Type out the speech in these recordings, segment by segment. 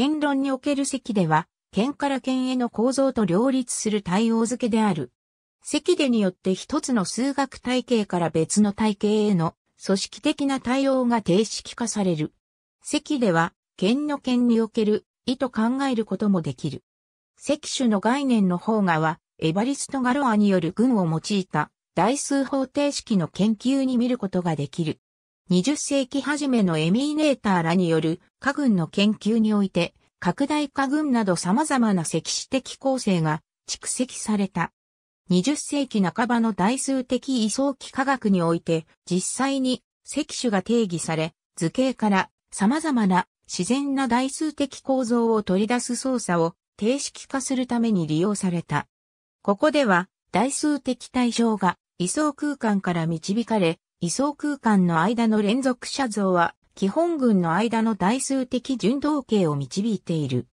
権論における席では、県から県への構造と両立する対応付けである。席でによって一つの数学体系から別の体系への組織的な対応が定式化される。席では、県の権における意と考えることもできる。席種の概念の方がは、エバリスト・ガロアによる群を用いた代数方程式の研究に見ることができる。20世紀初めのエミーネーターらによる家群の研究において、拡大家群など様々な積史的構成が蓄積された。20世紀半ばの代数的位相期科学において、実際に積種が定義され、図形から様々な自然な代数的構造を取り出す操作を定式化するために利用された。ここでは、代数的対象が位相空間から導かれ、位相空間の間の連続写像は、基本群の間の代数的順動形を導いている。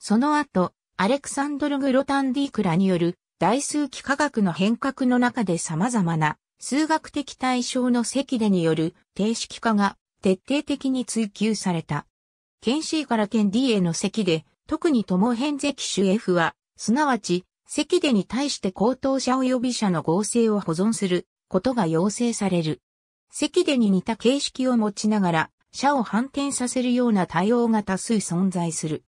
その後、アレクサンドル・グロタンディークラによる代数幾何学の変革の中で様々な数学的対象の積でによる定式化が徹底的に追求された。県 C から県 D への積で、特に友変積種 F は、すなわち、積でに対して高等者及び者の合成を保存することが要請される。席でに似た形式を持ちながら、社を反転させるような対応が多数存在する。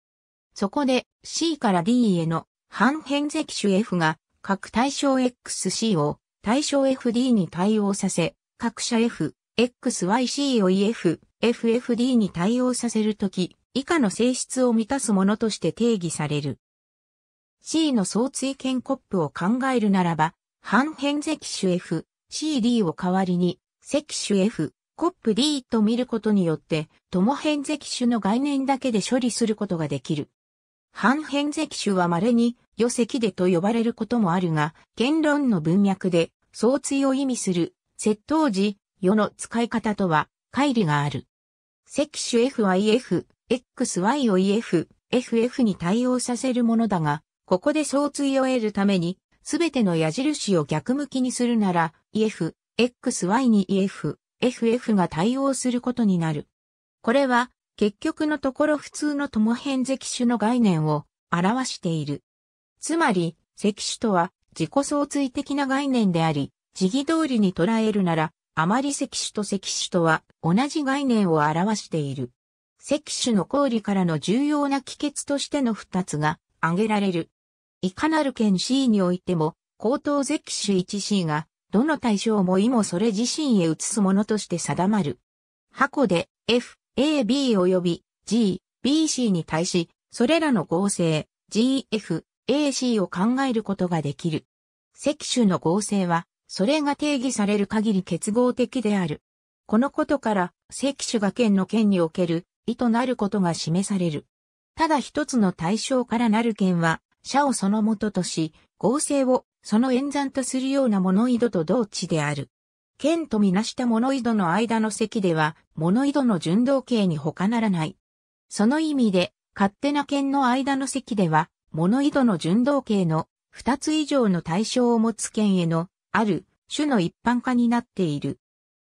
そこで C から D への反変積種 F が各対象 XC を対象 FD に対応させ、各社 F、XYC を EF、FFD に対応させるとき、以下の性質を満たすものとして定義される。C の相追権コップを考えるならば、反変積種 F、CD を代わりに、シ種 F、コップ D と見ることによって、ンゼ変シ種の概念だけで処理することができる。半変シ種は稀に、余石でと呼ばれることもあるが、言論の文脈で、相対を意味する、窃盗時、世の使い方とは、乖離がある。シ種 FYF、XY を EF、FF に対応させるものだが、ここで相対を得るために、すべての矢印を逆向きにするなら EF、XY に EF、FF が対応することになる。これは結局のところ普通の共変積種の概念を表している。つまり、積種とは自己相対的な概念であり、時義通りに捉えるなら、あまり積種と積種とは同じ概念を表している。積種の公理からの重要な帰結としての二つが挙げられる。いかなる県 C においても、高等絶種 1C が、どの対象も意もそれ自身へ移すものとして定まる。箱で F、A、B 及び G、B、C に対し、それらの合成 G、F、A、C を考えることができる。積種の合成は、それが定義される限り結合的である。このことから、積種が県の県における意となることが示される。ただ一つの対象からなる県は、社をそのもととし、合成をその演算とするような物井戸と同値である。剣とみなした物井戸の間の席では、物井戸の順動形に他ならない。その意味で、勝手な剣の間の席では、物井戸の順動形の二つ以上の対象を持つ剣への、ある種の一般化になっている。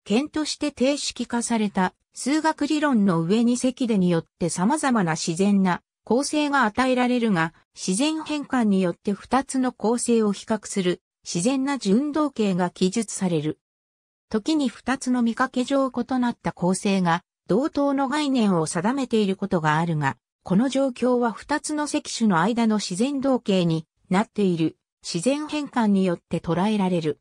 剣として定式化された数学理論の上に席でによって様々な自然な構成が与えられるが、自然変換によって2つの構成を比較する自然な順動形が記述される。時に2つの見かけ上異なった構成が同等の概念を定めていることがあるが、この状況は2つの積種の間の自然動形になっている自然変換によって捉えられる。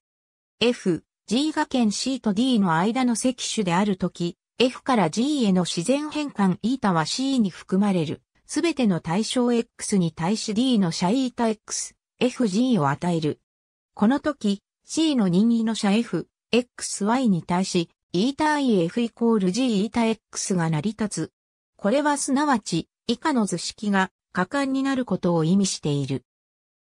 F、G が県 C と D の間の積種であるとき、F から G への自然変換 η は C に含まれる。すべての対象 X に対し D の社イータ X、FG を与える。この時、C の任意の社 F、XY に対し、タ i f イコール G イータ X が成り立つ。これはすなわち、以下の図式が果敢になることを意味している。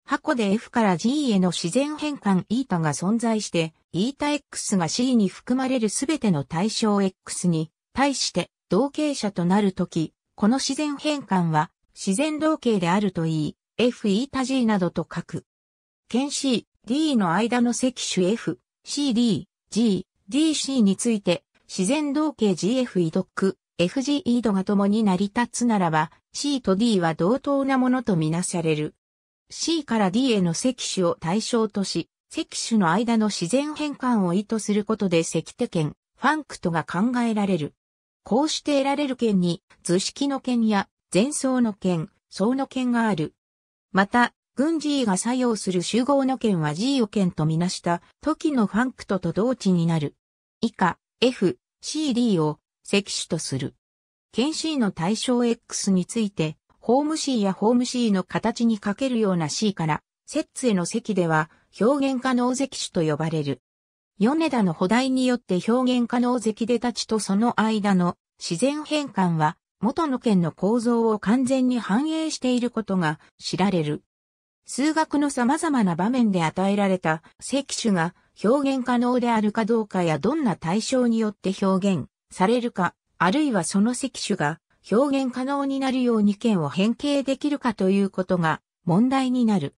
箱で F から G への自然変換イータが存在して、イータ x が C に含まれるすべての対象 X に対して同型者となるとき、この自然変換は自然動形であるといい、f イータ g などと書く。剣 C、D の間の積種 F、CD、G、DC について、自然動形 GF 移ド FG 移動が共に成り立つならば、C と D は同等なものとみなされる。C から D への積種を対象とし、積種の間の自然変換を意図することで積手権、ファンクトが考えられる。こうして得られる剣に図式の剣や前奏の剣、奏の剣がある。また、軍事位が作用する集合の剣は G を剣とみなした時のファンクトと同値になる。以下、F、CD を石種とする。剣 C の対象 X について、ホーム C やホーム C の形にかけるような C から、節への石では表現可能石種と呼ばれる。米田の補題によって表現可能関出立ちとその間の自然変換は元の県の構造を完全に反映していることが知られる。数学の様々な場面で与えられた積種が表現可能であるかどうかやどんな対象によって表現されるか、あるいはその積種が表現可能になるように県を変形できるかということが問題になる。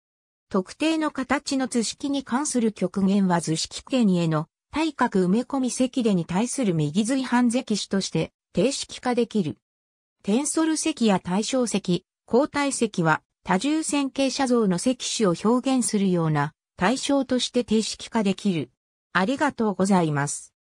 特定の形の図式に関する極限は図式権への対角埋め込み積でに対する右随反積種として定式化できる。テンソル積や対象積、交代積は多重線形写像の積種を表現するような対象として定式化できる。ありがとうございます。